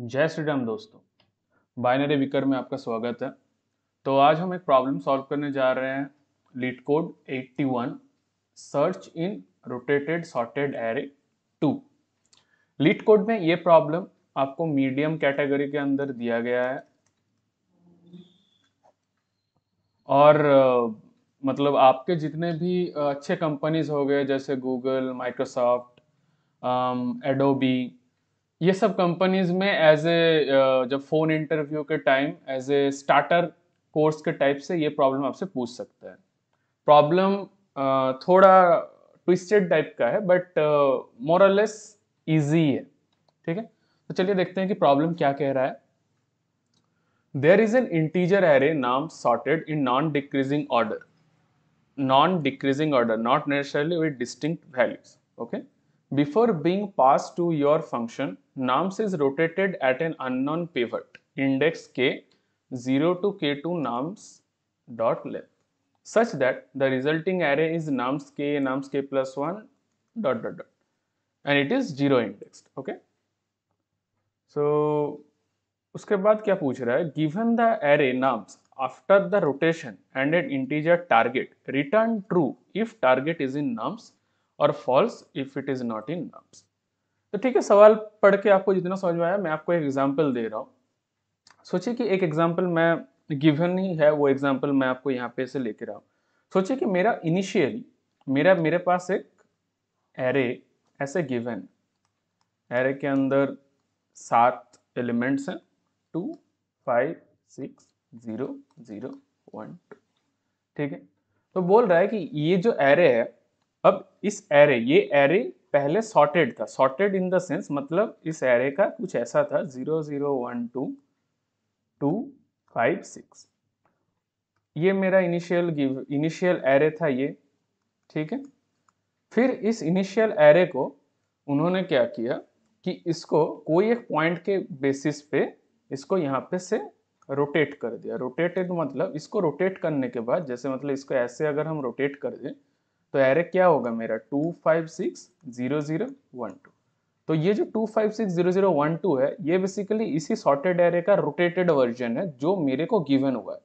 जय श्री राम दोस्तों binary vicar में आपका स्वागत है तो आज हम एक प्रॉब्लम सॉल्व करने जा रहे हैं LeetCode 81 search in rotated sorted array two LeetCode में ये प्रॉब्लम आपको मीडियम कैटेगरी के अंदर दिया गया है और मतलब आपके जितने भी अच्छे कंपनीज हो गए जैसे गूगल माइक्रोसॉफ्ट एडोबी ये सब कंपनीज में एज ए uh, जब फोन इंटरव्यू के time as a starter course के टाइप से ये प्रॉब्लम आपसे पूछ सकते हैं प्रॉब्लम uh, थोड़ा ट्विस्टेड टाइप का है बट मोरलेस इजी है ठीक है तो चलिए देखते हैं कि प्रॉब्लम क्या कह रहा है there is an integer array nums sorted in non decreasing order non decreasing order not necessarily with distinct values okay Before being passed to your function, nums is rotated at an unknown pivot index k 0 to k2 nums dot length such that the resulting array is nums k nums k plus 1 dot dot dot and it is 0 indexed okay so उसके बाद क्या पूछ रहा है Given the array nums after the rotation and an integer target, return true if target is in nums. और false if it is not in nums तो ठीक है सवाल पढ़ के आपको जितना समझ में आया मैं आपको एक एग्जाम्पल दे रहा हूँ सोचिए कि एक एग्जाम्पल मैं गिवन ही है वो एग्जाम्पल मैं आपको यहाँ पे से लेके रहा हूँ सोचिए कि मेरा इनिशियली मेरा मेरे पास एक एरे ऐसे गिवन एरे के अंदर सात एलिमेंट्स हैं two five six zero zero one two ठीक है तो बोल रहा है कि ये जो एरे है अब इस एरे ये एरे पहले सॉर्टेड था सॉर्टेड इन द सेंस मतलब इस एरे का कुछ ऐसा था zero zero one two two five six ये मेरा इनिशियल गिव इनिशियल एरे था ये ठीक है फिर इस इनिशियल एरे को उन्होंने क्या किया कि इसको कोई एक पॉइंट के बेसिस पे इसको यहाँ पे से रोटेट कर दिया रोटेटेड मतलब इसको रोटेट करने के बाद जैसे मतलब इसको ऐसे अगर हम रोटेट कर दें तो एरे क्या होगा मेरा two five six zero zero one two तो ये जो two five six zero zero one two है ये बेसिकली इसी सॉर्टेड एरे का रोटेटेड वर्जन है जो मेरे को गिवन हुआ है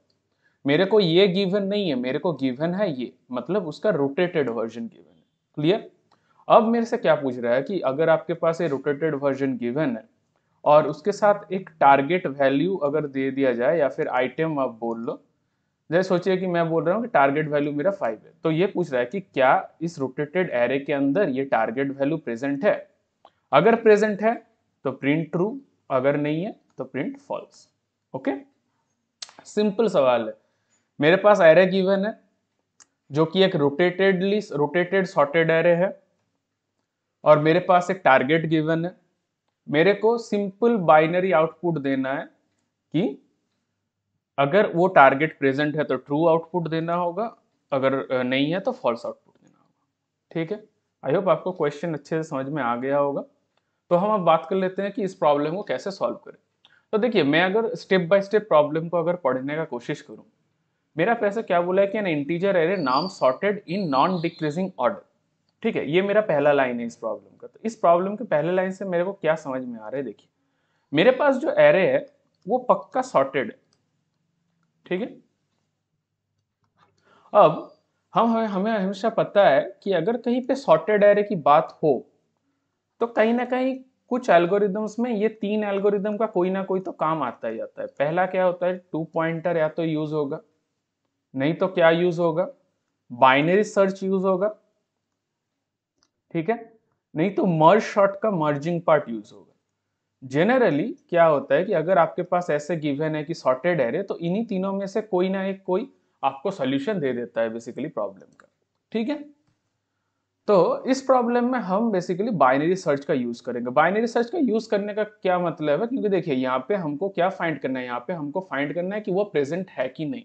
मेरे को ये गिवन नहीं है मेरे को गिवन है ये मतलब उसका रोटेटेड वर्जन गिवन है क्लियर अब मेरे से क्या पूछ रहा है कि अगर आपके पास ये रोटेटेड वर्जन गिवन है और उसके साथ एक टारगेट वैल्यू अगर दे दिया जाए या फिर आइटम आप बोल लो जैसे तो सोचिए कि मैं बोल रहा हूँ कि टारगेट वैल्यू मेरा फाइव है तो ये पूछ रहा है कि क्या इस रोटेटेड एरे के अंदर ये टारगेट वैल्यू प्रेजेंट है अगर प्रेजेंट है तो प्रिंट ट्रू अगर नहीं है तो प्रिंट फॉल्स ओके सिंपल सवाल है मेरे पास एरे गिवन है जो कि एक रोटेटेडली रोटेटेड सॉर्टेड एरे है और मेरे पास एक टारगेट गिवन है मेरे को सिंपल बाइनरी आउटपुट देना है कि अगर वो टारगेट प्रेजेंट है तो ट्रू आउटपुट देना होगा अगर नहीं है तो फॉल्स आउटपुट देना होगा ठीक है आई होप आपको क्वेश्चन अच्छे से समझ में आ गया होगा तो हम अब बात कर लेते हैं कि इस प्रॉब्लम को कैसे सॉल्व करें तो देखिए मैं अगर स्टेप बाय स्टेप प्रॉब्लम को अगर पढ़ने का कोशिश करूँ मेरा पैसा क्या बोला है कि an integer array nums sorted in non decreasing order ठीक है ये मेरा पहला लाइन है इस प्रॉब्लम का तो इस प्रॉब्लम के पहले लाइन से मेरे को क्या समझ में आ रहा है देखिए मेरे पास जो एरे है वो पक्का सॉर्टेड है ठीक है अब हम हमें हमेशा पता है कि अगर कहीं पे सॉर्टेड एरे की बात हो तो कहीं ना कहीं कुछ एल्गोरिदम्स में ये तीन एल्गोरिदम का कोई ना कोई तो काम आता ही जाता है पहला क्या होता है टू पॉइंटर या तो यूज होगा नहीं तो क्या यूज होगा बाइनरी सर्च यूज होगा ठीक है नहीं तो मर्ज शॉर्ट का मर्जिंग पार्ट यूज होगा जेनरली क्या होता है कि अगर आपके पास ऐसे गिवन है कि सॉर्टेड एरे तो इन्हीं तीनों में से कोई ना एक कोई आपको सोल्यूशन दे देता है बेसिकली प्रॉब्लम का ठीक है तो इस प्रॉब्लम में हम बेसिकली बाइनरी सर्च का यूज करेंगे बाइनरी सर्च का यूज करने का क्या मतलब है क्योंकि देखिए यहाँ पे हमको क्या फाइंड करना है यहाँ पे हमको फाइंड करना है कि वो प्रेजेंट है कि नहीं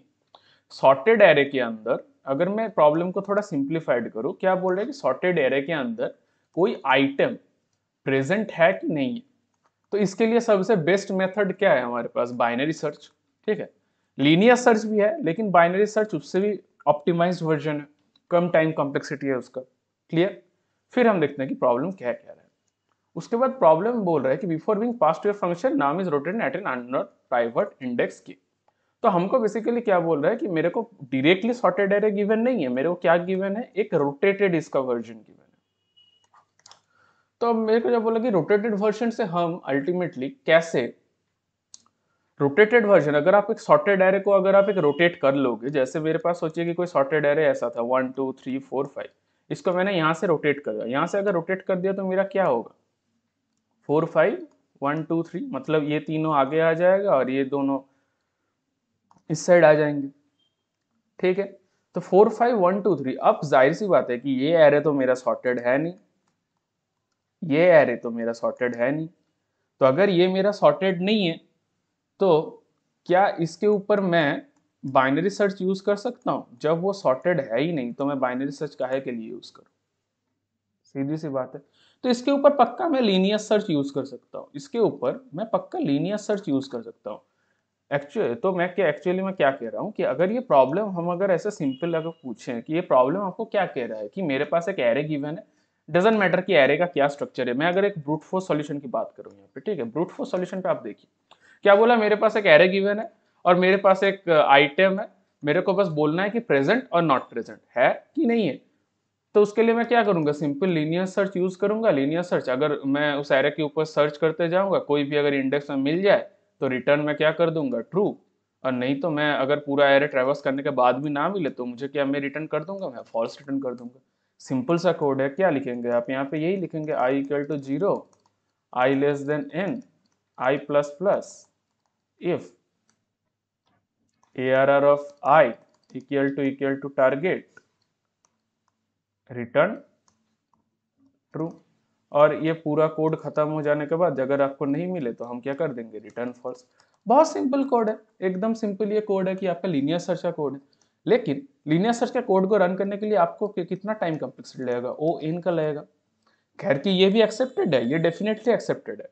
सॉर्टेड एरे के अंदर अगर मैं प्रॉब्लम को थोड़ा सिंप्लीफाइड करूँ क्या बोल रहे हैं कि सॉर्टेड एरे के अंदर कोई आइटम प्रेजेंट है कि नहीं है तो इसके लिए सबसे बेस्ट मेथड क्या है हमारे पास बाइनरी सर्च ठीक है लीनियर सर्च भी है लेकिन बाइनरी सर्च उससे भी ऑप्टिमाइज वर्जन है कम टाइम कॉम्प्लेक्सिटी है उसका क्लियर फिर हम देखते हैं कि प्रॉब्लम क्या क्या है उसके बाद प्रॉब्लम बोल रहा है कि before being pass to function nums is rotated at an under private index की तो हमको बेसिकली क्या बोल रहा है कि मेरे को डायरेक्टली सॉर्टेड एरे गिवन नहीं है मेरे को क्या गिवन है एक रोटेटेड इसका वर्जन गिवन तो अब मेरे को जब बोला कि रोटेटेड वर्जन से हम अल्टीमेटली कैसे रोटेटेड वर्जन अगर आप एक सॉर्टेड एरे को अगर आप एक रोटेट कर लोगे जैसे मेरे पास सोचिए कि कोई सॉर्टेड एरे ऐसा था one two three four five इसको मैंने यहाँ से रोटेट कर दिया यहाँ से अगर रोटेट कर दिया तो मेरा क्या होगा four five one two three मतलब ये तीनों आगे आ जाएगा और ये दोनों इस साइड आ जाएंगे ठीक है तो four five one two three अब जाहिर सी बात है कि ये एरे तो मेरा सॉर्टेड है नहीं ये एरे तो मेरा सॉर्टेड है नहीं तो अगर ये मेरा सॉर्टेड नहीं है तो क्या इसके ऊपर मैं बाइनरी सर्च यूज़ कर सकता हूँ जब वो सॉर्टेड है ही नहीं तो मैं बाइनरी सर्च काहे के लिए यूज़ करूँ सीधी सी बात है तो इसके ऊपर पक्का मैं लीनियर सर्च यूज़ कर सकता हूँ इसके ऊपर मैं पक्का लीनियर सर्च यूज़ कर सकता हूँ एक्चुअली तो मैं क्या एक्चुअली मैं क्या कह रहा हूँ कि अगर ये प्रॉब्लम हम अगर ऐसे सिंपल अगर पूछें कि ये प्रॉब्लम आपको क्या कह रहा है कि मेरे पास एक एरे गिवन है डजेंट मैटर कि एरे का क्या स्ट्रक्चर है मैं अगर एक ब्रूटफोर्स सोल्यूशन की बात करूँ यहाँ पे ठीक है ब्रूटफोर्स सोल्यूशन पे आप देखिए क्या बोला मेरे पास एक एरे गिवन है और मेरे पास एक आइटम uh, है मेरे को बस बोलना है कि प्रेजेंट और नॉट प्रेजेंट है कि नहीं है तो उसके लिए मैं क्या करूंगा सिंपल लीनियर सर्च यूज करूंगा लीनियर सर्च अगर मैं उस एरे के ऊपर सर्च करते जाऊंगा कोई भी अगर इंडेक्स में मिल जाए तो रिटर्न में क्या कर दूंगा ट्रू और नहीं तो मैं अगर पूरा एरे ट्रेवर्स करने के बाद भी ना मिले तो मुझे क्या मैं रिटर्न कर दूंगा मैं फॉल्स रिटर्न कर दूंगा सिंपल सा कोड है क्या लिखेंगे आप यहाँ पे यही लिखेंगे i equal to zero i less than n i plus plus if a r r of i equal to equal to target return true और ये पूरा कोड खत्म हो जाने के बाद अगर आपको नहीं मिले तो हम क्या कर देंगे रिटर्न फॉल्स बहुत सिंपल कोड है एकदम सिंपल ये कोड है कि आपका लीनियर सर्च का कोड है लेकिन लीनियर सर्च के कोड को रन करने के लिए आपको कितना टाइम कंप्लेक्सिटी लगेगा ओ एन का लगेगा खैर कि ये भी एक्सेप्टेड है ये डेफिनेटली एक्सेप्टेड है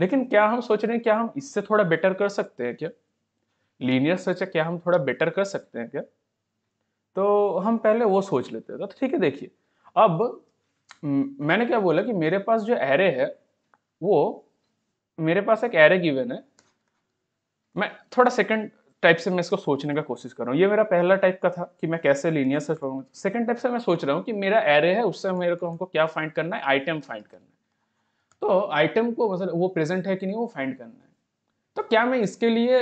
लेकिन क्या हम सोच रहे हैं क्या हम इससे थोड़ा बेटर कर सकते हैं क्या लीनियर सर्च है क्या हम थोड़ा बेटर कर सकते हैं क्या तो हम पहले वो सोच लेते हैं तो ठीक है देखिए अब मैंने क्या बोला कि मेरे पास जो एरे है वो मेरे पास एक एरे गिवन है मैं थोड़ा सेकंड टाइप से मैं इसको सोचने का कोशिश कर रहा हूँ ये मेरा पहला टाइप का था कि मैं कैसे लीनियर सर्च करूँगा सेकंड टाइप से मैं सोच रहा हूँ कि मेरा एरे है उससे मेरे को हमको क्या फाइंड करना है आइटम फाइंड करना है तो आइटम को मतलब वो प्रेजेंट है कि नहीं वो फाइंड करना है तो क्या मैं इसके लिए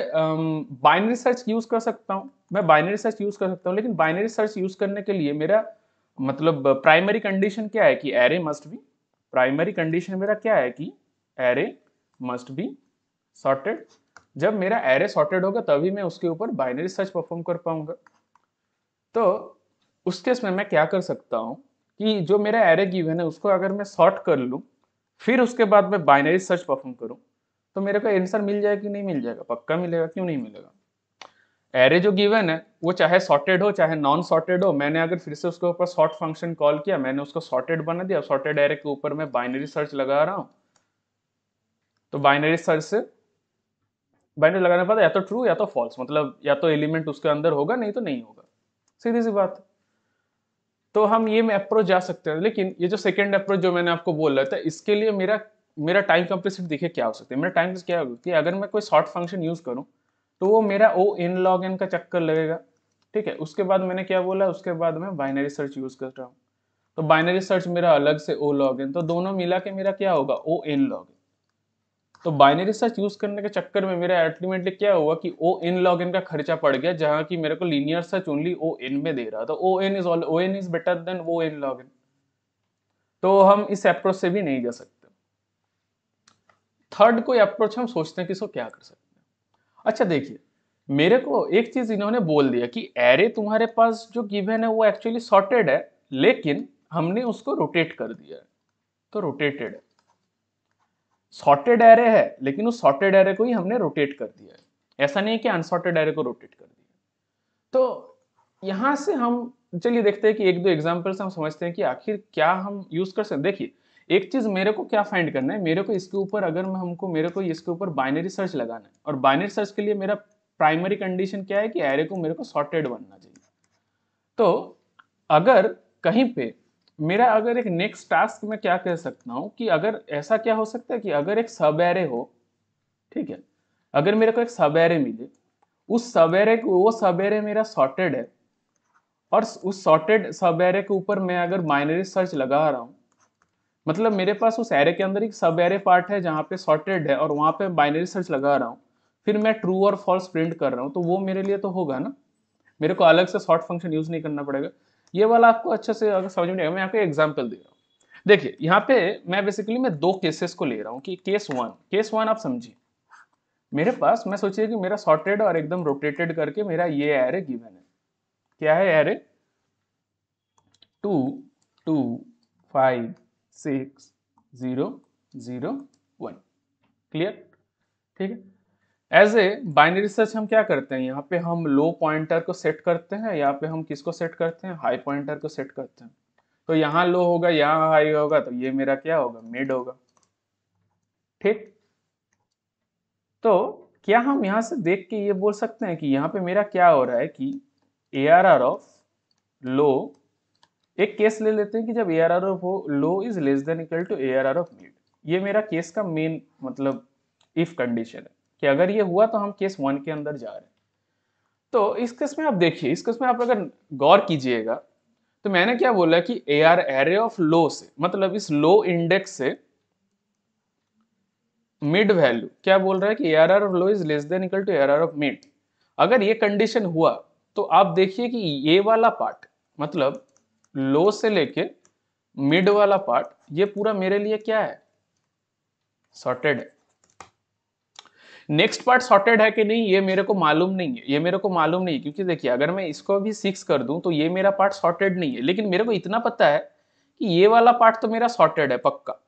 बाइनरी सर्च यूज़ कर सकता हूँ मैं बाइनरी सर्च यूज़ कर सकता हूँ लेकिन बाइनरी सर्च यूज़ करने के लिए मेरा मतलब प्राइमरी कंडीशन क्या है कि array must be primary condition मेरा क्या है कि एरे मस्ट बी सॉर्टेड जब मेरा एरे सॉर्टेड होगा तभी मैं उसके ऊपर बाइनरी सर्च परफॉर्म कर पाऊंगा तो उस केस में मैं क्या कर सकता हूँ कि जो मेरा एरे गिवन है उसको अगर मैं सॉर्ट कर लूँ फिर उसके बाद मैं बाइनरी सर्च परफॉर्म करूँ तो मेरे को आंसर मिल जाएगा कि नहीं मिल जाएगा पक्का मिलेगा क्यों नहीं मिलेगा एरे जो गिवन है वो चाहे सॉर्टेड हो चाहे नॉन सॉर्टेड हो मैंने अगर फिर से उसके ऊपर सॉर्ट फंक्शन कॉल किया मैंने उसको सॉर्टेड बना दिया सॉर्टेड एरे के ऊपर मैं बाइनरी सर्च लगा रहा हूँ तो बाइनरी सर्च से बाइनरी लगाने के बाद या तो ट्रू या तो फॉल्स मतलब या तो एलिमेंट उसके अंदर होगा नहीं तो नहीं होगा सीधी सी बात तो हम ये अप्रोच जा सकते हैं लेकिन ये जो सेकेंड अप्रोच जो मैंने आपको बोल रहा था इसके लिए मेरा मेरा टाइम कंप्लेसिटी देखिए क्या हो सकता है मेरा टाइम क्या होगा कि अगर मैं कोई शॉर्ट फंक्शन यूज़ करूँ तो वो मेरा ओ इन लॉग इन का चक्कर लगेगा ठीक है उसके बाद मैंने क्या बोला उसके बाद मैं बाइनरी सर्च यूज़ कर रहा हूँ तो बाइनरी सर्च मेरा अलग से ओ लॉग इन तो दोनों मिला के मेरा क्या होगा ओ इन लॉग तो बाइनरी सर्च यूज करने के चक्कर में मेरा अल्टीमेटली क्या हुआ कि ओ एन लॉग इन का खर्चा पड़ गया जहां कि मेरे को linear search only O n में दे रहा था O n is O n is better than O n log n तो हम इस अप्रोच से भी नहीं जा सकते थर्ड कोई अप्रोच हम सोचते हैं कि इसको क्या कर सकते हैं अच्छा देखिए मेरे को एक चीज इन्होंने बोल दिया कि एरे तुम्हारे पास जो गिवन है वो एक्चुअली सॉर्टेड है लेकिन हमने उसको रोटेट कर दिया है तो रोटेटेड है सॉर्टेड एरे है लेकिन उस सॉर्टेड एरे को ही हमने रोटेट कर दिया है ऐसा नहीं है कि अनसॉर्टेड एरे को रोटेट कर दिया तो यहां से हम चलिए देखते हैं कि एक दो एग्जाम्पल से हम समझते हैं कि आखिर क्या हम यूज कर सकते देखिए एक चीज मेरे को क्या फाइंड करना है मेरे को इसके ऊपर अगर मैं हमको मेरे को इसके ऊपर बाइनरी सर्च लगाना है और बाइनरी सर्च के लिए मेरा प्राइमरी कंडीशन क्या है कि एरे को मेरे को सॉर्टेड बनना चाहिए तो अगर कहीं पे मेरा अगर एक नेक्स्ट टास्क में क्या कह सकता हूँ कि अगर ऐसा क्या हो सकता है कि अगर एक सब एरे हो ठीक है अगर मेरे को एक सब एरे मिले उस सब एरे वो सब एरे मेरा सॉर्टेड है और उस सॉर्टेड सब एरे के ऊपर मैं अगर बाइनरी सर्च लगा रहा हूँ मतलब मेरे पास उस एरे के अंदर एक सब एरे पार्ट है जहां पे सॉर्टेड है और वहां पे बाइनरी सर्च लगा रहा हूँ फिर मैं ट्रू और फॉल्स प्रिंट कर रहा हूँ तो वो मेरे लिए तो होगा ना मेरे को अलग से शॉर्ट फंक्शन यूज़ नहीं करना पड़ेगा ये वाला आपको अच्छे से अगर समझ में आएगा मैं आपको एग्जाम्पल दे रहा हूँ देखिए यहाँ पे मैं बेसिकली मैं दो केसेस को ले रहा हूँ कि केस वन केस वन आप समझिए मेरे पास मैं सोचिए कि मेरा सॉर्टेड और एकदम रोटेटेड करके मेरा ये एरे गिवन है क्या है array two two five six zero zero one clear ठीक है एज ए बाइनरी सर्च हम क्या करते हैं यहाँ पे हम लो पॉइंटर को सेट करते हैं यहाँ पे हम किसको सेट करते हैं हाई पॉइंटर को सेट करते हैं तो यहाँ लो होगा यहाँ हाई होगा तो ये मेरा क्या होगा मिड होगा ठीक तो क्या हम यहाँ से देख के ये बोल सकते हैं कि यहाँ पे मेरा क्या हो रहा है कि a r r of low एक केस ले लेते हैं कि जब ए आर आर ऑफ हो low is less than equal to a r r of mid ये मेरा केस का मेन मतलब इफ कंडीशन है कि अगर ये हुआ तो हम केस वन के अंदर जा रहे हैं तो इस केस में आप देखिए इस केस में आप अगर गौर कीजिएगा तो मैंने क्या बोला कि a r array of low से मतलब इस लो इंडेक्स से मिड वैल्यू क्या बोल रहा है कि a r r of low is less than equal to a r r of mid अगर ये कंडीशन हुआ तो आप देखिए कि ये वाला पार्ट मतलब लो से लेके मिड वाला पार्ट ये पूरा मेरे लिए क्या है सॉर्टेड है नेक्स्ट पार्ट सॉर्टेड है कि नहीं ये मेरे को मालूम नहीं है ये मेरे को मालूम नहीं क्योंकि देखिए अगर मैं इसको भी सिक्स कर दूं तो ये मेरा पार्ट सॉर्टेड नहीं है लेकिन मेरे को इतना पता है कि ये वाला पार्ट तो मेरा सॉर्टेड है पक्का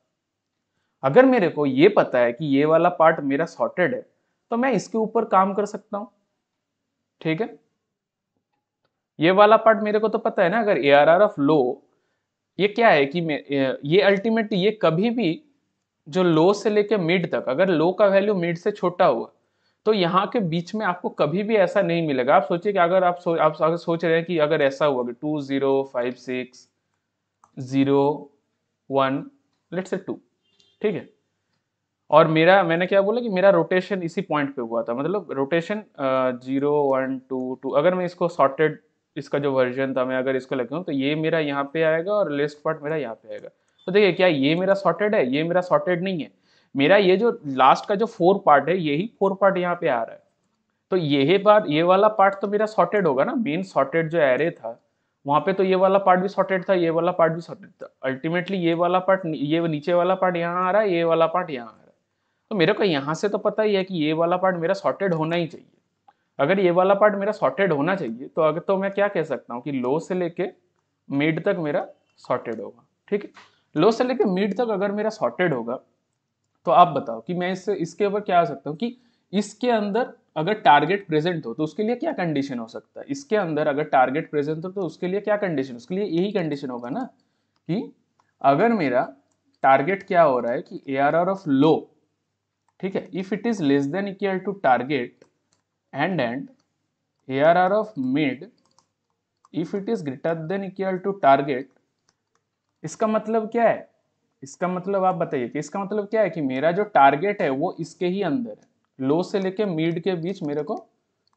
अगर मेरे को ये पता है कि ये वाला पार्ट मेरा सॉर्टेड है तो मैं इसके ऊपर काम कर सकता हूं ठीक है ये वाला पार्ट मेरे को तो पता है ना अगर a r r of low ये क्या है कि ये अल्टीमेटली ये कभी भी जो लो से लेके मिड तक अगर लो का वैल्यू मिड से छोटा हुआ तो यहाँ के बीच में आपको कभी भी ऐसा नहीं मिलेगा आप सोचिए कि अगर आप सो, आप अगर सोच रहे हैं कि अगर ऐसा हुआ कि two zero five six zero one let's say two ठीक है और मेरा मैंने क्या बोला कि मेरा रोटेशन इसी पॉइंट पे हुआ था मतलब rotation zero one two two अगर मैं इसको सॉर्टेड इसका जो वर्जन था मैं अगर इसको लगाऊँ तो ये मेरा यहाँ पे आएगा और लेस्ट पार्ट मेरा यहाँ पे आएगा तो देखिए क्या ये मेरा सॉर्टेड है ये मेरा सॉर्टेड नहीं है मेरा ये जो लास्ट का जो फोर पार्ट है यही फोर पार्ट यहाँ पे आ रहा है तो यही पार्ट ये वाला पार्ट तो मेरा सॉर्टेड होगा ना मेन सॉर्टेड जो एरे था वहाँ पे तो ये वाला पार्ट भी सॉर्टेड था ये वाला पार्ट भी सॉर्टेड था अल्टीमेटली ये वाला पार्ट ये नीचे वाला पार्ट यहाँ आ रहा है ये वाला पार्ट यहाँ आ रहा है तो मेरे को यहाँ से तो पता ही है कि ये वाला पार्ट मेरा सॉर्टेड होना ही चाहिए अगर ये वाला पार्ट मेरा सॉर्टेड होना चाहिए तो अगर तो मैं क्या कह सकता हूँ कि लो से लेके मिड तक मेरा सॉर्टेड होगा ठीक है लो से लेकर मिड तक अगर मेरा सॉर्टेड होगा तो आप बताओ कि मैं इससे इसके ऊपर क्या आ सकता हूँ कि इसके अंदर अगर टारगेट प्रेजेंट हो तो उसके लिए क्या कंडीशन हो सकता है इसके अंदर अगर टारगेट प्रेजेंट हो तो उसके लिए क्या कंडीशन उसके लिए यही कंडीशन होगा ना कि अगर मेरा टारगेट क्या हो रहा है कि ए ऑफ लो ठीक है if it is less than equal to target and and a r of mid if it is greater than equal to target इसका मतलब क्या है इसका मतलब आप बताइए कि इसका मतलब क्या है कि मेरा जो टारगेट है वो इसके ही अंदर है लो से लेके मिड के बीच मेरे को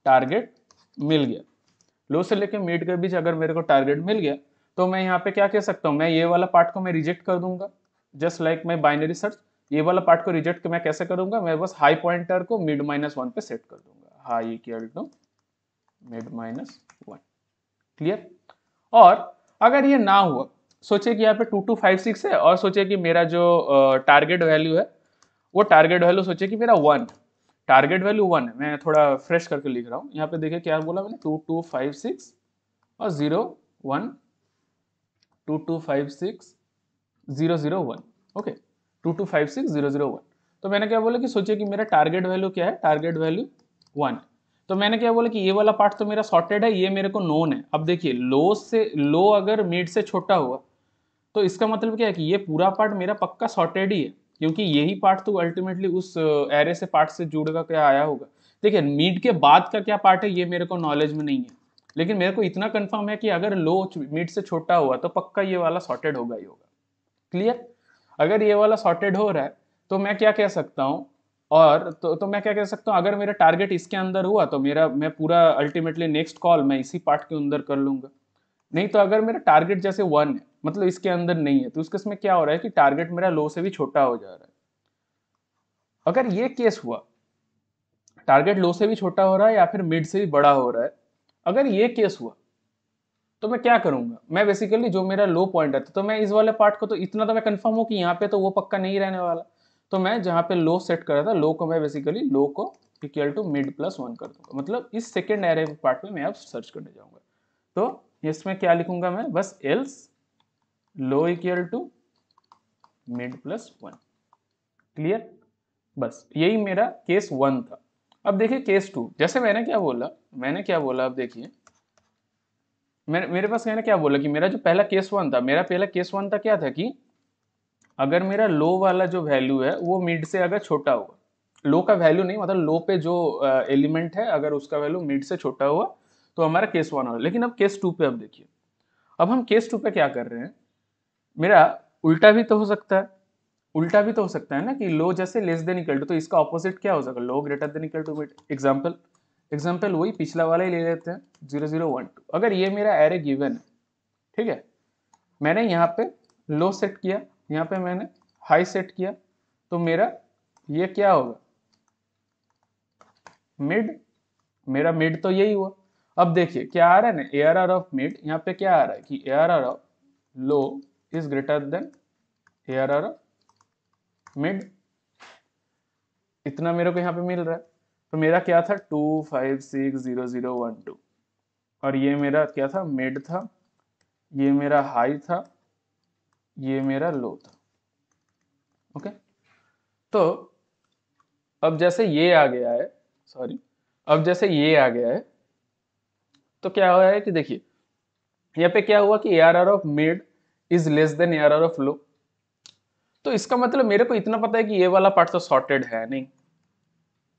टारगेट मिल गया लो से लेके मिड के बीच अगर मेरे को टारगेट मिल गया तो मैं यहाँ पे क्या कह सकता हूँ मैं ये वाला पार्ट को मैं रिजेक्ट कर दूंगा जस्ट लाइक like मैं बाइनरी सर्च ये वाला पार्ट को रिजेक्ट मैं कैसे करूंगा मैं बस हाई पॉइंटर को मिड माइनस वन पे सेट कर दूंगा high equal to mid minus one clear और अगर ये ना हुआ सोचिए कि यहाँ पे टू टू फाइव सिक्स है और सोचिए कि मेरा जो टारगेट वैल्यू है वो टारगेट वैल्यू सोचिए कि मेरा वन टारगेट वैल्यू वन है मैं थोड़ा फ्रेश करके लिख रहा हूँ यहाँ पे देखिए क्या बोला मैंने टू टू फाइव सिक्स और zero one two two five six zero zero one okay two two five six zero zero one तो मैंने क्या बोला कि सोचिए कि मेरा टारगेट वैल्यू क्या है टारगेट वैल्यू वन तो मैंने क्या बोला कि ये वाला पार्ट तो मेरा सॉर्टेड है ये मेरे को नोन है अब देखिए लो से लो अगर मिड से छोटा हुआ तो इसका मतलब क्या है कि ये पूरा पार्ट मेरा पक्का सॉर्टेड ही है क्योंकि यही पार्ट तो अल्टीमेटली उस एरे से पार्ट से जुड़ेगा क्या आया होगा देखिए मीड के बाद का क्या पार्ट है ये मेरे को नॉलेज में नहीं है लेकिन मेरे को इतना कंफर्म है कि अगर लो मीड से छोटा हुआ तो पक्का ये वाला सॉर्टेड होगा ही होगा क्लियर अगर ये वाला सॉर्टेड हो रहा है तो मैं क्या कह सकता हूँ और तो, तो मैं क्या कह सकता हूँ अगर मेरा टारगेट इसके अंदर हुआ तो मेरा मैं पूरा अल्टीमेटली नेक्स्ट कॉल मैं इसी पार्ट के अंदर कर लूंगा नहीं तो अगर मेरा टारगेट जैसे वन है मतलब इसके अंदर नहीं है तो उसके इसमें क्या हो रहा है कि टारगेट मेरा लो से भी छोटा हो जा रहा है अगर ये केस हुआ टारगेट लो से भी छोटा हो रहा है या फिर मिड से भी बड़ा हो रहा है अगर ये केस हुआ तो मैं क्या करूंगा मैं बेसिकली जो मेरा लो पॉइंट रहता तो मैं इस वाले पार्ट को तो इतना तो मैं कंफर्म हूँ कि यहाँ पे तो वो पक्का नहीं रहने वाला तो मैं जहां पे लो सेट कर रहा था लो को मैं बेसिकली लो को equal to mid plus one कर दूंगा मतलब इस सेकेंड एरे पार्ट में मैं अब सर्च करने जाऊंगा तो इसमें क्या लिखूंगा मैं बस else low equal to mid plus one clear बस यही मेरा केस वन था अब देखिए केस टू जैसे मैंने क्या बोला मैंने क्या बोला अब देखिए मेरे मेरे पास मैंने क्या बोला कि मेरा जो पहला केस वन था मेरा पहला केस वन था क्या था कि अगर मेरा लो वाला जो वैल्यू है वो मिड से अगर छोटा हुआ लो का वैल्यू नहीं मतलब लो पे जो एलिमेंट है अगर उसका वैल्यू मिड से छोटा हुआ तो हमारा केस वन होगा लेकिन अब केस टू पे अब देखिए अब हम केस टू पे क्या कर रहे हैं मेरा उल्टा भी तो हो सकता है उल्टा भी तो हो सकता है ना कि लो जैसे लेस देन इक्वल टू तो इसका ऑपोजिट क्या हो सकता है low greater than equal to example example वही पिछला वाला ही ले लेते हैं जीरो जीरो वन टू अगर ये मेरा एरे गिवन है ठीक है मैंने यहाँ पे लो सेट किया यहाँ पे मैंने हाई सेट किया तो मेरा ये क्या होगा मिड मेरा मिड तो यही हुआ अब देखिए क्या आ रहा है ना a r r of mid यहाँ पे क्या आ रहा है कि a r r of low is greater than ARR mid इतना मेरे को यहाँ पे मिल रहा है तो मेरा क्या था two five six zero zero one two और ये मेरा क्या था मिड था ये मेरा हाई था ये मेरा लो था ओके तो अब जैसे ये आ गया है सॉरी अब जैसे ये आ गया है तो क्या हुआ है कि देखिए यहाँ पे क्या हुआ कि a r r of mid is less than arr of low तो इसका मतलब मेरे को इतना पता है कि ये वाला पार्ट तो सॉर्टेड है नहीं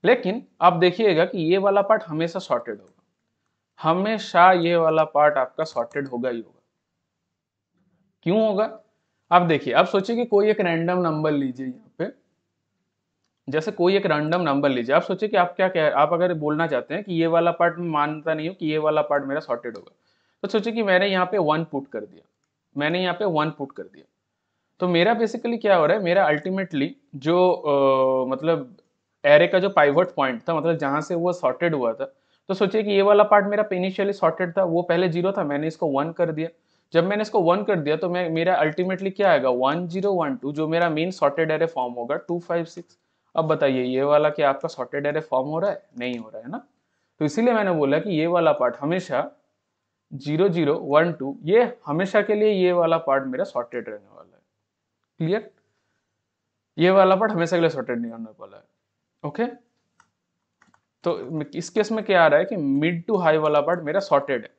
लेकिन आप देखिएगा कि ये वाला पार्ट हमेशा सॉर्टेड होगा हमेशा ये वाला पार्ट आपका सॉर्टेड होगा ही होगा क्यों होगा आप देखिए आप सोचिए कि कोई एक रैंडम नंबर लीजिए यहाँ पे जैसे कोई एक रैंडम नंबर लीजिए आप सोचिए कि आप क्या कह आप अगर बोलना चाहते हैं कि ये वाला पार्ट मैं मानता नहीं हूँ कि ये वाला पार्ट मेरा सॉर्टेड होगा तो सोचिए कि मैंने यहाँ पे वन पुट कर दिया मैंने यहाँ पे वन पुट कर दिया तो मेरा बेसिकली क्या हो रहा है मेरा अल्टीमेटली जो आ, मतलब एरे का जो पाइवर्ट पॉइंट था मतलब जहाँ से वो सॉर्टेड हुआ था तो सोचिए कि ये वाला पार्ट मेरा इनिशियली सॉर्टेड था वो पहले जीरो था मैंने इसको वन कर दिया जब मैंने इसको वन कर दिया तो मैं मेरा अल्टीमेटली क्या आएगा वन जीरो वन टू जो मेरा मेन सॉर्टेड एरे फॉर्म होगा टू फाइव सिक्स अब बताइए ये वाला क्या आपका सॉर्टेड एरे फॉर्म हो रहा है नहीं हो रहा है ना तो इसीलिए मैंने बोला कि ये वाला पार्ट हमेशा जीरो जीरो वन टू ये हमेशा के लिए ये वाला पार्ट मेरा सॉर्टेड रहने वाला है क्लियर ये वाला पार्ट हमेशा के लिए सॉर्टेड नहीं होने वाला है ओके तो इस केस में क्या आ रहा है कि मिड टू हाई वाला पार्ट मेरा सॉर्टेड है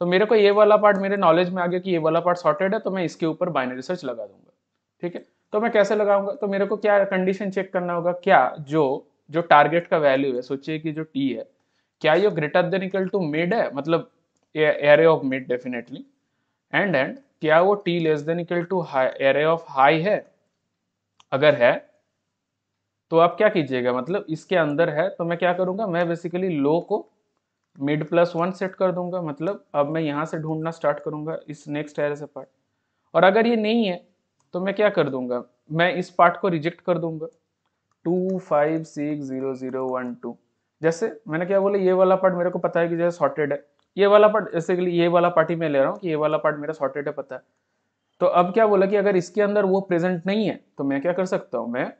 तो मेरे को ये वाला पार्ट मेरे नॉलेज में आ गया कि ये वाला पार्ट सॉर्टेड है तो मैं इसके ऊपर बाइनरी सर्च लगा दूंगा ठीक है तो मैं कैसे लगाऊंगा तो मेरे को क्या कंडीशन चेक करना होगा क्या जो जो टारगेट का वैल्यू है सोचिए कि जो टी है क्या ये greater than equal to mid है मतलब array of mid definitely and and क्या वो t less than equal to array of high है अगर है तो आप क्या कीजिएगा मतलब इसके अंदर है तो मैं क्या करूंगा मैं बेसिकली लो को मिड प्लस वन सेट कर दूंगा मतलब अब मैं यहां से ढूंढना स्टार्ट करूंगा इस नेक्स्ट एरे से पार्ट और अगर ये नहीं है तो मैं क्या कर दूंगा मैं इस पार्ट को रिजेक्ट कर दूंगा two five six zero zero one two जैसे मैंने क्या बोला ये वाला पार्ट मेरे को पता है कि जैसे सॉर्टेड है ये वाला पार्ट जैसे ये वाला पार्ट ही मैं ले रहा हूँ कि ये वाला पार्ट मेरा सॉर्टेड है पता है तो अब क्या बोला कि अगर इसके अंदर वो प्रेजेंट नहीं है तो मैं क्या कर सकता हूँ मैं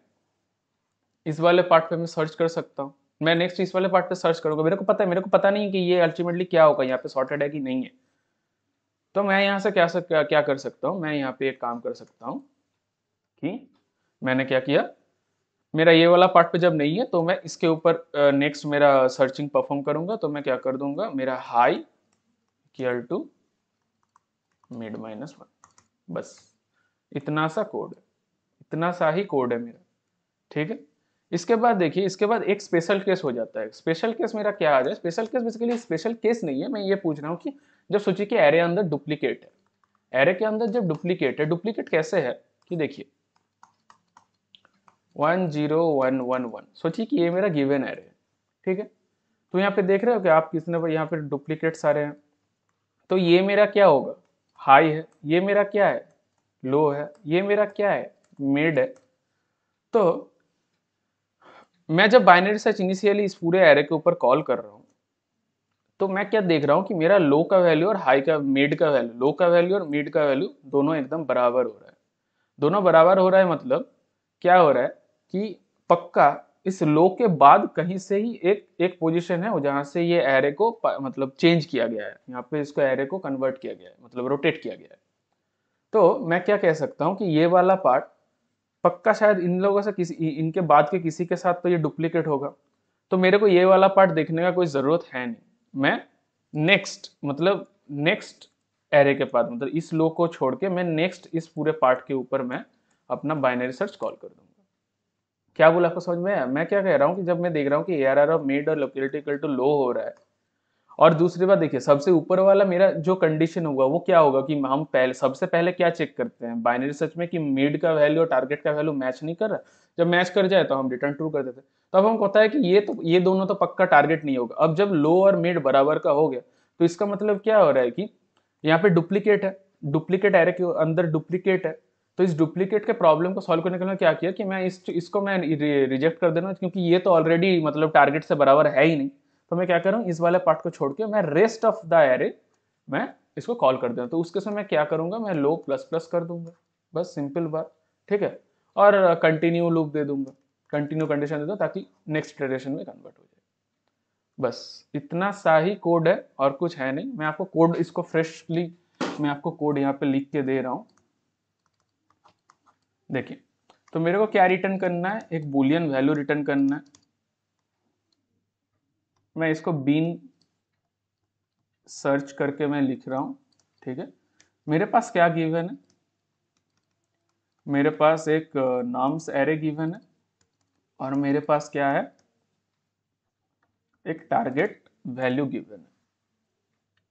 इस वाले पार्ट पे मैं सर्च कर सकता हूँ मैं नेक्स्ट इस वाले पार्ट पे सर्च करूंगा मेरे को पता है मेरे को पता नहीं कि ये अल्टीमेटली क्या होगा यहाँ पे सॉर्टेड है कि नहीं है तो मैं यहाँ से क्या क्या कर सकता हूँ मैं यहाँ पे एक काम कर सकता हूँ कि मैंने क्या किया मेरा ये वाला पार्ट पे जब नहीं है तो मैं इसके ऊपर नेक्स्ट मेरा सर्चिंग परफॉर्म करूंगा तो मैं क्या कर दूंगा मेरा high equal to mid minus one बस इतना सा कोड है इतना सा ही कोड है मेरा ठीक है इसके बाद देखिए इसके बाद एक स्पेशल केस हो जाता है स्पेशल केस मेरा क्या आ जाए special case basically special case नहीं है मैं ये पूछ रहा हूँ कि जब सोचिए कि एरे अंदर डुप्लीकेट है एरे के अंदर जब डुप्लीकेट है डुप्लीकेट कैसे है कि देखिए one zero one one one सोचिए कि ये मेरा गिवन एरे है ठीक है तो यहाँ पे देख रहे हो कि आप किसने यहाँ पे डुप्लीकेट सारे हैं तो ये मेरा क्या होगा हाई है ये मेरा क्या है लो है ये मेरा क्या है मिड है तो मैं जब बाइनरी सर्च इनिशियली इस पूरे एरे के ऊपर कॉल कर रहा हूँ तो मैं क्या देख रहा हूँ कि मेरा लो का वैल्यू और हाई का मिड का वैल्यू लो का वैल्यू और मिड का वैल्यू दोनों एकदम बराबर हो रहा है दोनों बराबर हो रहा है मतलब क्या हो रहा है कि पक्का इस लो के बाद कहीं से ही एक एक पोजीशन है जहां से ये एरे को मतलब चेंज किया गया है यहाँ पे इसको एरे को कन्वर्ट किया गया है मतलब रोटेट किया गया है तो मैं क्या कह सकता हूँ कि ये वाला पार्ट पक्का शायद इन लोगों से किसी इनके बाद के किसी के साथ तो ये डुप्लीकेट होगा तो मेरे को ये वाला पार्ट देखने का कोई ज़रूरत है नहीं मैं नेक्स्ट मतलब नेक्स्ट एरे के पास मतलब इस लो को छोड़ के मैं नेक्स्ट इस पूरे पार्ट के ऊपर मैं अपना बाइनरी सर्च कॉल कर दूंगा क्या बोला आपको समझ में आया मैं क्या कह रहा हूँ कि जब मैं देख रहा हूँ कि a r r of mid और लोकेलिटी इक्वल टू लो हो रहा है और दूसरी बात देखिए सबसे ऊपर वाला मेरा जो कंडीशन होगा वो क्या होगा कि हम पहले सबसे पहले क्या चेक करते हैं बाइनरी सर्च में कि मिड का वैल्यू और टारगेट का वैल्यू मैच नहीं कर रहा जब मैच कर जाए तो हम रिटर्न ट्रू कर देते तब तो हमको पता है कि ये तो ये दोनों तो पक्का टारगेट नहीं होगा अब जब लो और मिड बराबर का हो गया तो इसका मतलब क्या हो रहा है कि यहाँ पे डुप्लीकेट है डुप्लीकेट एरे के अंदर डुप्लीकेट है तो इस डुप्लीकेट के प्रॉब्लम को सॉल्व करने के लिए क्या किया कि मैं इस इसको मैं रिजेक्ट कर देना क्योंकि ये तो ऑलरेडी मतलब टारगेट से बराबर है ही नहीं तो मैं क्या करूँ इस वाले पार्ट को छोड़ के मैं रेस्ट ऑफ द एरे मैं इसको कॉल कर देना तो उसके साथ मैं क्या करूँगा मैं लो प्लस प्लस कर दूंगा बस सिंपल बात ठीक है और कंटिन्यू लूप दे दूंगा कंटिन्यू कंडीशन दे दो ताकि नेक्स्ट जनरेशन में कन्वर्ट हो जाए बस इतना सा ही कोड है और कुछ है नहीं मैं आपको कोड इसको फ्रेशली मैं आपको कोड यहाँ पे लिख के दे रहा हूँ देखिए तो मेरे को क्या रिटर्न करना है एक बुलियन वैल्यू रिटर्न करना है मैं इसको बीन सर्च करके मैं लिख रहा हूं ठीक है मेरे पास क्या गिवन है मेरे पास एक नाम्स एरे गिवन है और मेरे पास क्या है एक टारगेट वैल्यू गिवन है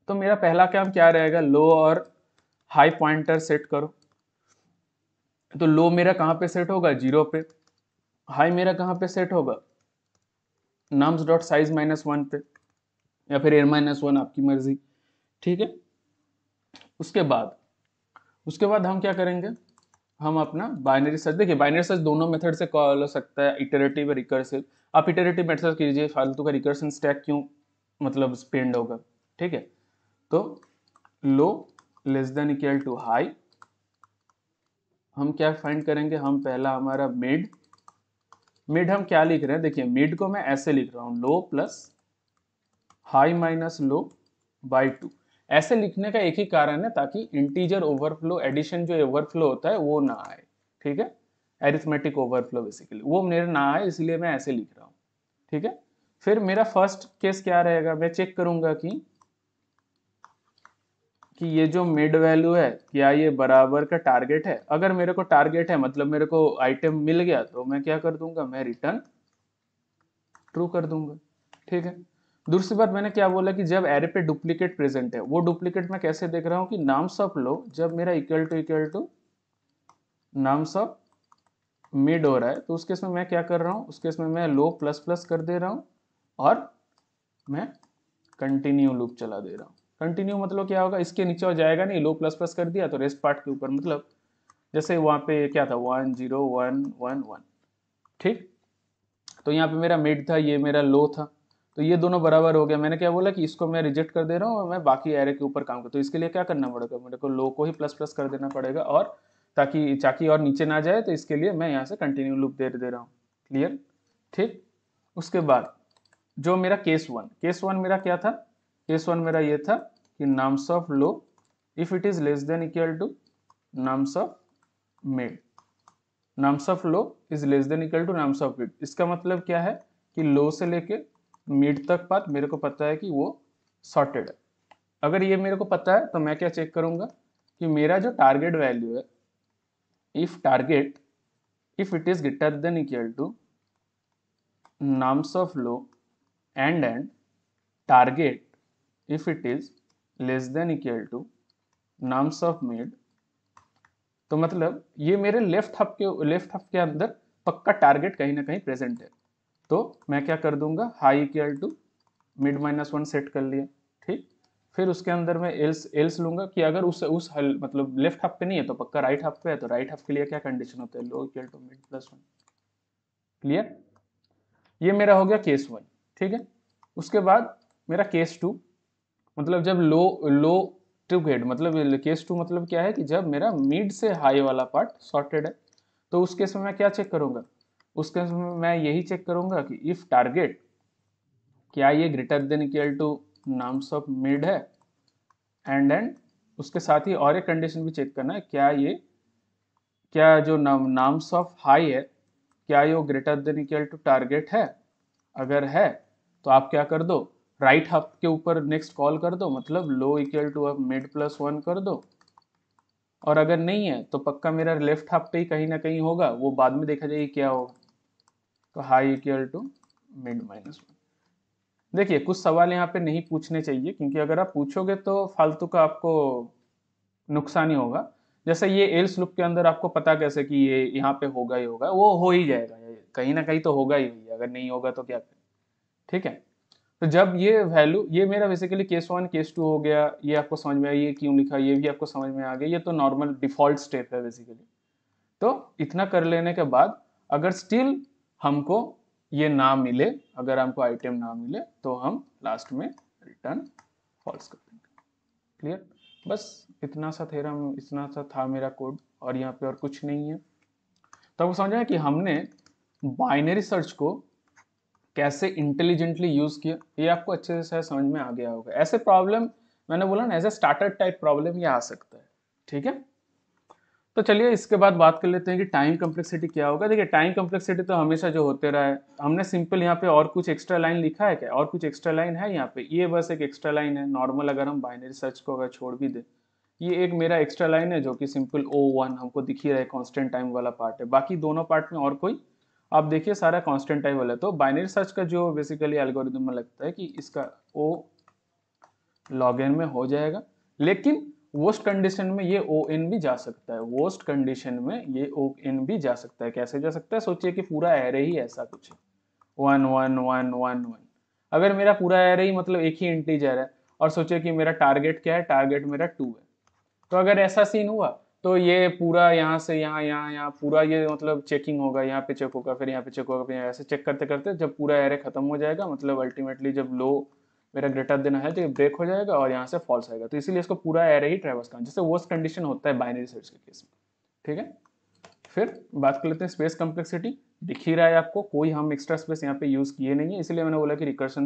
तो मेरा पहला काम क्या रहेगा लो और हाई पॉइंटर सेट करो तो लो मेरा कहां पे सेट होगा जीरो पे हाई मेरा कहां पे सेट होगा nums dot size minus one पे या फिर एन माइनस वन आपकी मर्जी ठीक है उसके बाद उसके बाद हम क्या करेंगे हम अपना बाइनरी सर्च देखिए बाइनरी सर्च दोनों मेथड से कॉल हो सकता है इटरेटिव रिकर्सिव आप इटरेटिव मेथड कीजिए फालतू का रिकर्सन स्टैक क्यों मतलब स्पेंड होगा ठीक है तो low less than equal to high हम क्या फाइंड करेंगे हम पहला हमारा मिड मिड हम क्या लिख रहे हैं देखिए मिड को मैं ऐसे लिख रहा हूँ low plus high minus low by two ऐसे लिखने का एक ही कारण है ताकि इंटीजर ओवरफ्लो एडिशन जो ओवरफ्लो होता है वो ना आए ठीक है एरिथमेटिक ओवरफ्लो बेसिकली वो मेरे ना आए इसलिए मैं ऐसे लिख रहा हूँ ठीक है फिर मेरा फर्स्ट केस क्या रहेगा मैं चेक करूंगा कि कि ये जो मिड वैल्यू है क्या ये बराबर का टारगेट है अगर मेरे को टारगेट है मतलब मेरे को आइटम मिल गया तो मैं क्या कर दूंगा मैं रिटर्न ट्रू कर दूंगा ठीक है दूसरी बात मैंने क्या बोला कि जब एरे पे डुप्लीकेट प्रेजेंट है वो डुप्लीकेट मैं कैसे देख रहा हूँ कि नाम्स ऑफ लो जब मेरा equal to equal to nums of mid हो रहा है तो उसके इसमें मैं क्या कर रहा हूँ उसके इसमें मैं लो प्लस प्लस कर दे रहा हूँ और मैं कंटिन्यू लूप चला दे रहा हूँ कंटिन्यू मतलब क्या होगा इसके नीचे और जाएगा नहीं लो प्लस प्लस कर दिया तो रेस्ट पार्ट के ऊपर मतलब जैसे वहाँ पे क्या था one zero one one one ठीक तो यहाँ पे मेरा मिड था ये मेरा लो था तो ये दोनों बराबर हो गया मैंने क्या बोला कि इसको मैं रिजेक्ट कर दे रहा हूँ और मैं बाकी एरे के ऊपर काम कर तो इसके लिए क्या करना पड़ेगा मेरे को लो को ही प्लस प्लस कर देना पड़ेगा और ताकि चाकी और नीचे ना जाए तो इसके लिए मैं यहाँ से कंटिन्यू लुक दे दे रहा हूँ क्लियर ठीक उसके बाद जो मेरा केस वन केस वन मेरा क्या था केस वन मेरा ये था कि nums of low if it is less than equal to nums of mid nums of low is less than equal to nums of mid इसका मतलब क्या है कि लो से लेके मिड तक पाथ मेरे को पता है कि वो सॉर्टेड है अगर ये मेरे को पता है तो मैं क्या चेक करूंगा कि मेरा जो टारगेट वैल्यू है if target if it is greater than equal to nums of low and and target if it is less than equal to nums of mid तो मतलब ये मेरे लेफ्ट हफ के लेफ्ट हफ के अंदर पक्का टारगेट कहीं ना कहीं प्रेजेंट है तो मैं क्या कर दूंगा high equal to mid minus one set कर लिया ठीक फिर उसके अंदर मैं एल्स एल्स लूंगा कि अगर उस उस हल मतलब लेफ्ट हाफ पे नहीं है तो पक्का राइट हाफ पे है तो राइट हाफ के लिए क्या कंडीशन होता है low equal to mid plus one clear ये मेरा हो गया केस वन ठीक है उसके बाद मेरा केस टू मतलब जब लो लो टू ग्रेड मतलब केस टू मतलब क्या है कि जब मेरा मिड से हाई वाला पार्ट सॉर्टेड है तो उस केस में मैं क्या चेक करूंगा उस केस में मैं यही चेक करूंगा कि इफ़ टारगेट क्या ये greater than equal to nums of mid है एंड एंड उसके साथ ही और एक कंडीशन भी चेक करना है क्या ये क्या जो नाम नाम्स ऑफ हाई है क्या ये greater than equal to target है अगर है तो आप क्या कर दो राइट हाफ के ऊपर नेक्स्ट कॉल कर दो मतलब लो इक्वल टू अब मिड प्लस वन कर दो और अगर नहीं है तो पक्का मेरा लेफ्ट हाफ पे ही कहीं ना कहीं होगा वो बाद में देखा जाएगा क्या होगा तो high equal to mid minus one देखिए कुछ सवाल यहाँ पे नहीं पूछने चाहिए क्योंकि अगर आप पूछोगे तो फालतू का आपको नुकसान ही होगा जैसे ये एल्स लुप के अंदर आपको पता कैसे कि ये यहाँ पे होगा ही होगा वो हो ही जाएगा कहीं ना कहीं तो होगा ही अगर नहीं होगा तो क्या करें ठीक है तो जब ये वैल्यू ये मेरा basically case one case two हो गया ये आपको समझ में आया ये क्यों लिखा ये भी आपको समझ में आ गया ये तो नॉर्मल डिफॉल्ट स्टेप है बेसिकली तो इतना कर लेने के बाद अगर स्टिल हमको ये ना मिले अगर हमको आइटम ना मिले तो हम लास्ट में रिटर्न फॉल्स कर देंगे क्लियर बस इतना सा थे इतना सा था मेरा कोड और यहाँ पे और कुछ नहीं है तो आपको समझ आया कि हमने बाइनरी सर्च को कैसे इंटेलिजेंटली यूज़ किया ये आपको अच्छे से समझ में आ गया होगा ऐसे प्रॉब्लम मैंने बोला ना as a starter type problem ये आ सकता है ठीक है तो चलिए इसके बाद बात कर लेते हैं कि टाइम कम्प्लेक्सिटी क्या होगा देखिए टाइम कम्प्लेक्सिटी तो हमेशा जो होते रहा है हमने सिंपल यहाँ पे और कुछ एक्स्ट्रा लाइन लिखा है क्या और कुछ एक्स्ट्रा लाइन है यहाँ पे ये बस एक एक्स्ट्रा लाइन है नॉर्मल अगर हम बाइनरी सर्च को अगर छोड़ भी दे ये एक मेरा एक्स्ट्रा लाइन है जो कि सिंपल ओ वन हमको दिख ही रहा है कॉन्स्टेंट टाइम वाला पार्ट है बाकी दोनों पार्ट में और कोई आप देखिए सारा कांस्टेंट टाइप वाला तो बाइनरी सर्च का जो बेसिकली एल्गोरिदम में लगता है कि इसका ओ लॉग एन में हो जाएगा लेकिन वोस्ट कंडीशन में ये ओ एन भी जा सकता है वोस्ट कंडीशन में ये ओ एन भी जा सकता है कैसे जा सकता है सोचिए कि पूरा एरे ही ऐसा कुछ है one one one one one अगर मेरा पूरा एरे ही मतलब एक ही इंटीजर है और सोचिए कि मेरा टारगेट क्या है टारगेट मेरा टू है तो अगर ऐसा सीन हुआ तो ये पूरा यहाँ से यहाँ यहाँ यहाँ पूरा ये मतलब चेकिंग होगा यहाँ पे चेक होगा फिर यहाँ पे चेक होगा फिर ऐसे चेक करते करते जब पूरा एरे खत्म हो जाएगा मतलब अल्टीमेटली जब लो मेरा ग्रेटर देना है तो ये ब्रेक हो जाएगा और यहाँ से फॉल्स आएगा तो इसीलिए इसको पूरा एरे ही ट्रेवल्स करना जैसे वर्स्ट कंडीशन होता है बाइनरी सर्च के केस में ठीक है फिर बात कर लेते हैं स्पेस कम्प्लेक्सिटी दिख ही रहा है आपको कोई हम एक्स्ट्रा स्पेस यहाँ पे यूज़ किए नहीं है इसलिए मैंने बोला कि रिकर्सन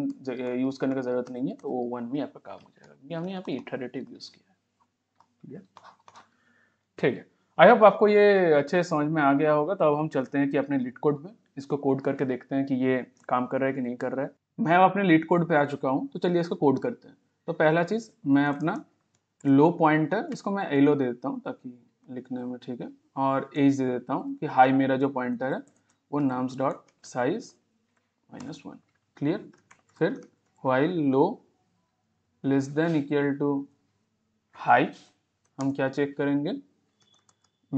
यूज़ करने की जरूरत नहीं है तो वो वन में आपका काम हो जाएगा क्योंकि हमने यहाँ पे इटरेटिव यूज़ किया है ठीक है ठीक है आई होप आपको ये अच्छे समझ में आ गया होगा तो अब हम चलते हैं कि अपने लिट कोड में इसको कोड करके देखते हैं कि ये काम कर रहा है कि नहीं कर रहा है मैं अपने लिट कोड पे आ चुका हूँ तो चलिए इसको कोड करते हैं तो पहला चीज़ मैं अपना लो पॉइंटर इसको मैं एलो दे देता हूँ ताकि लिखने में ठीक है और एज दे देता हूँ कि हाई मेरा जो पॉइंटर है वो nums dot size minus one clear फिर while low less than equal to high हम क्या चेक करेंगे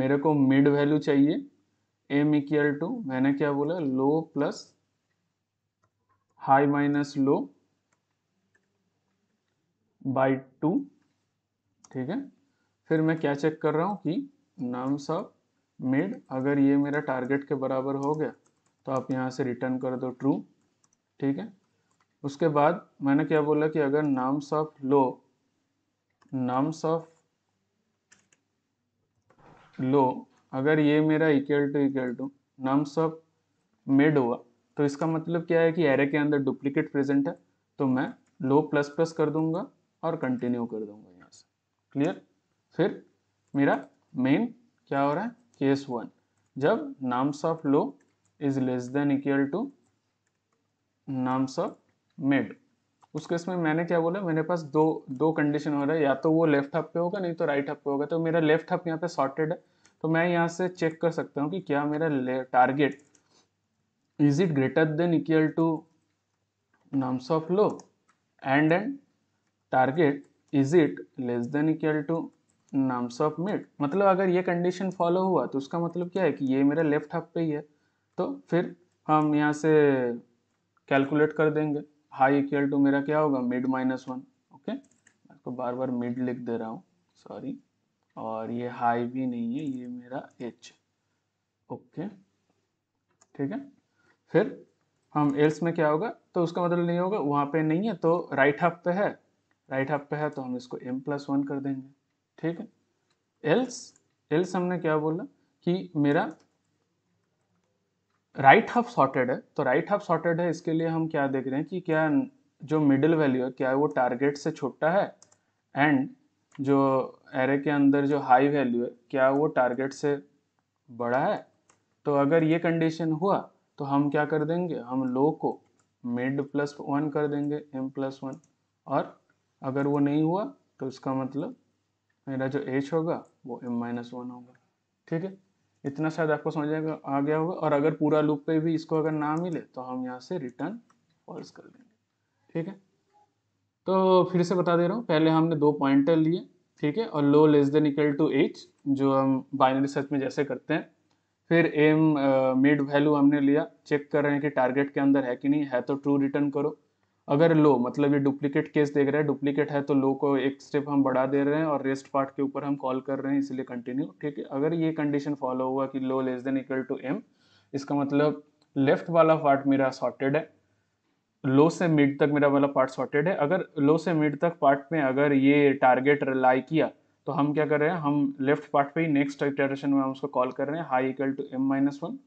मेरे को मिड वैल्यू चाहिए एम इक्वल टू मैंने क्या बोला low plus high minus low by two ठीक है फिर मैं क्या चेक कर रहा हूँ कि नम्स ऑफ मिड अगर ये मेरा टारगेट के बराबर हो गया तो आप यहाँ से रिटर्न कर दो ट्रू ठीक है उसके बाद मैंने क्या बोला कि अगर nums of low nums of low अगर ये मेरा equal to equal to nums of mid हुआ तो इसका मतलब क्या है कि एरे के अंदर डुप्लीकेट प्रेजेंट है तो मैं लो प्लस प्लस कर दूंगा और कंटिन्यू कर दूंगा यहाँ से क्लियर फिर मेरा मेन क्या हो रहा है केस वन जब nums of low is less than equal to nums of mid उस केस में मैंने क्या बोला मेरे पास दो दो कंडीशन हो रहा है या तो वो लेफ्ट हाफ पे होगा नहीं तो राइट हाफ पे होगा तो मेरा लेफ्ट हाफ यहाँ पे सॉर्टेड है तो मैं यहाँ से चेक कर सकता हूँ कि क्या मेरा target is it greater than equal to nums of low and and target is it less than equal to nums of mid मतलब अगर ये कंडीशन फॉलो हुआ तो उसका मतलब क्या है कि ये मेरा लेफ्ट हाफ पे ही है तो फिर हम यहाँ से कैलकुलेट कर देंगे हाई इक्वल टू मेरा क्या होगा मिड माइनस वन ओके इसको बार बार मिड लिख दे रहा हूँ सॉरी और ये हाई भी नहीं है ये मेरा एच ओके ठीक है फिर हम एल्स में क्या होगा तो उसका मतलब नहीं होगा वहाँ पे नहीं है तो राइट हाफ पे है राइट हाफ पे है तो हम इसको एम प्लस वन कर देंगे ठीक है एल्स एल्स हमने क्या बोला कि मेरा राइट हाफ सॉर्टेड है तो राइट हाफ सॉर्टेड है इसके लिए हम क्या देख रहे हैं कि क्या जो मिडिल वैल्यू है क्या वो टारगेट से छोटा है एंड जो एरे के अंदर जो हाई वैल्यू है क्या वो टारगेट से बड़ा है तो अगर ये कंडीशन हुआ तो हम क्या कर देंगे हम लो को मिड प्लस वन कर देंगे एम प्लस वन और अगर वो नहीं हुआ तो इसका मतलब मेरा जो एच होगा वो एम माइनस वन होगा ठीक है इतना शायद आपको समझ आएगा आ गया होगा और अगर पूरा लूप पे भी इसको अगर ना मिले तो हम यहाँ से रिटर्न फॉल्स कर देंगे ठीक है तो फिर से बता दे रहा हूँ पहले हमने दो पॉइंटर लिए ठीक है और low less than equal to H जो हम बाइनरी सर्च में जैसे करते हैं फिर एम मिड वैल्यू हमने लिया चेक कर रहे हैं कि टारगेट के अंदर है कि नहीं है तो ट्रू रिटर्न करो अगर लो मतलब ये डुप्लीकेट केस देख रहे हैं डुप्लीकेट है तो लो को एक स्टेप हम बढ़ा दे रहे हैं और रेस्ट पार्ट के ऊपर हम कॉल कर रहे हैं इसलिए कंटिन्यू ठीक है अगर ये कंडीशन फॉलो हुआ कि low less than equal to M इसका मतलब लेफ्ट वाला पार्ट मेरा सॉर्टेड है लो से मिड तक मेरा वाला पार्ट सॉर्टेड है अगर लो से मिड तक पार्ट में अगर ये टारगेट लाई किया तो हम क्या कर रहे हैं हम लेफ्ट पार्ट पे ही नेक्स्ट इटरेशन में हम उसको कॉल कर रहे हैं high equal to M minus one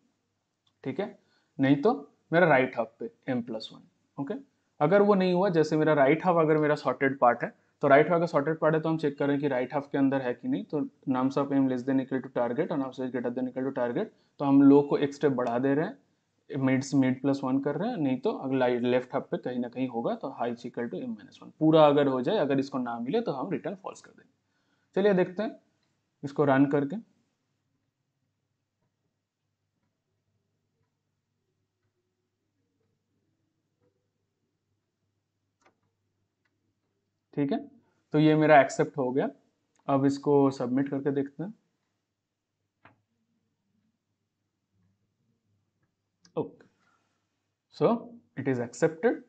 ठीक है नहीं तो मेरा राइट हाफ पे एम प्लस वन ओके अगर वो नहीं हुआ जैसे मेरा राइट हाफ अगर मेरा सॉर्टेड पार्ट है तो राइट हाफ का सॉर्टेड पार्ट है तो हम चेक करें कि राइट हाफ के अंदर है कि नहीं तो nums of M less than equal to target और nums greater than equal to target तो हम लो को एक स्टेप बढ़ा दे रहे हैं मिड मिड प्लस वन कर रहे हैं नहीं तो अगला लेफ्ट हाफ पे कहीं ना कहीं होगा तो high equal to M minus one पूरा अगर हो जाए अगर इसको ना मिले तो हम रिटर्न फॉल्स कर देंगे चलिए देखते हैं इसको रन करके ठीक है तो ये मेरा एक्सेप्ट हो गया अब इसको सबमिट करके देखते हैं okay so it is accepted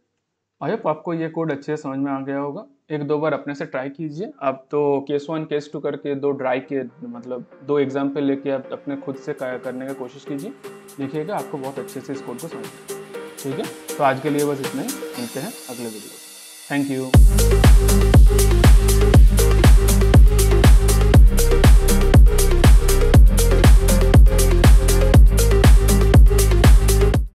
I hope आपको ये कोड अच्छे से समझ में आ गया होगा एक दो बार अपने से ट्राई कीजिए आप तो केस वन केस टू करके दो ड्राई के मतलब दो एग्जाम्पल लेके आप अपने खुद से करने की कोशिश कीजिए देखिएगा आपको बहुत अच्छे से इस कोड को समझ ठीक है तो आज के लिए बस इतना ही मिलते हैं अगले वीडियो Thank you.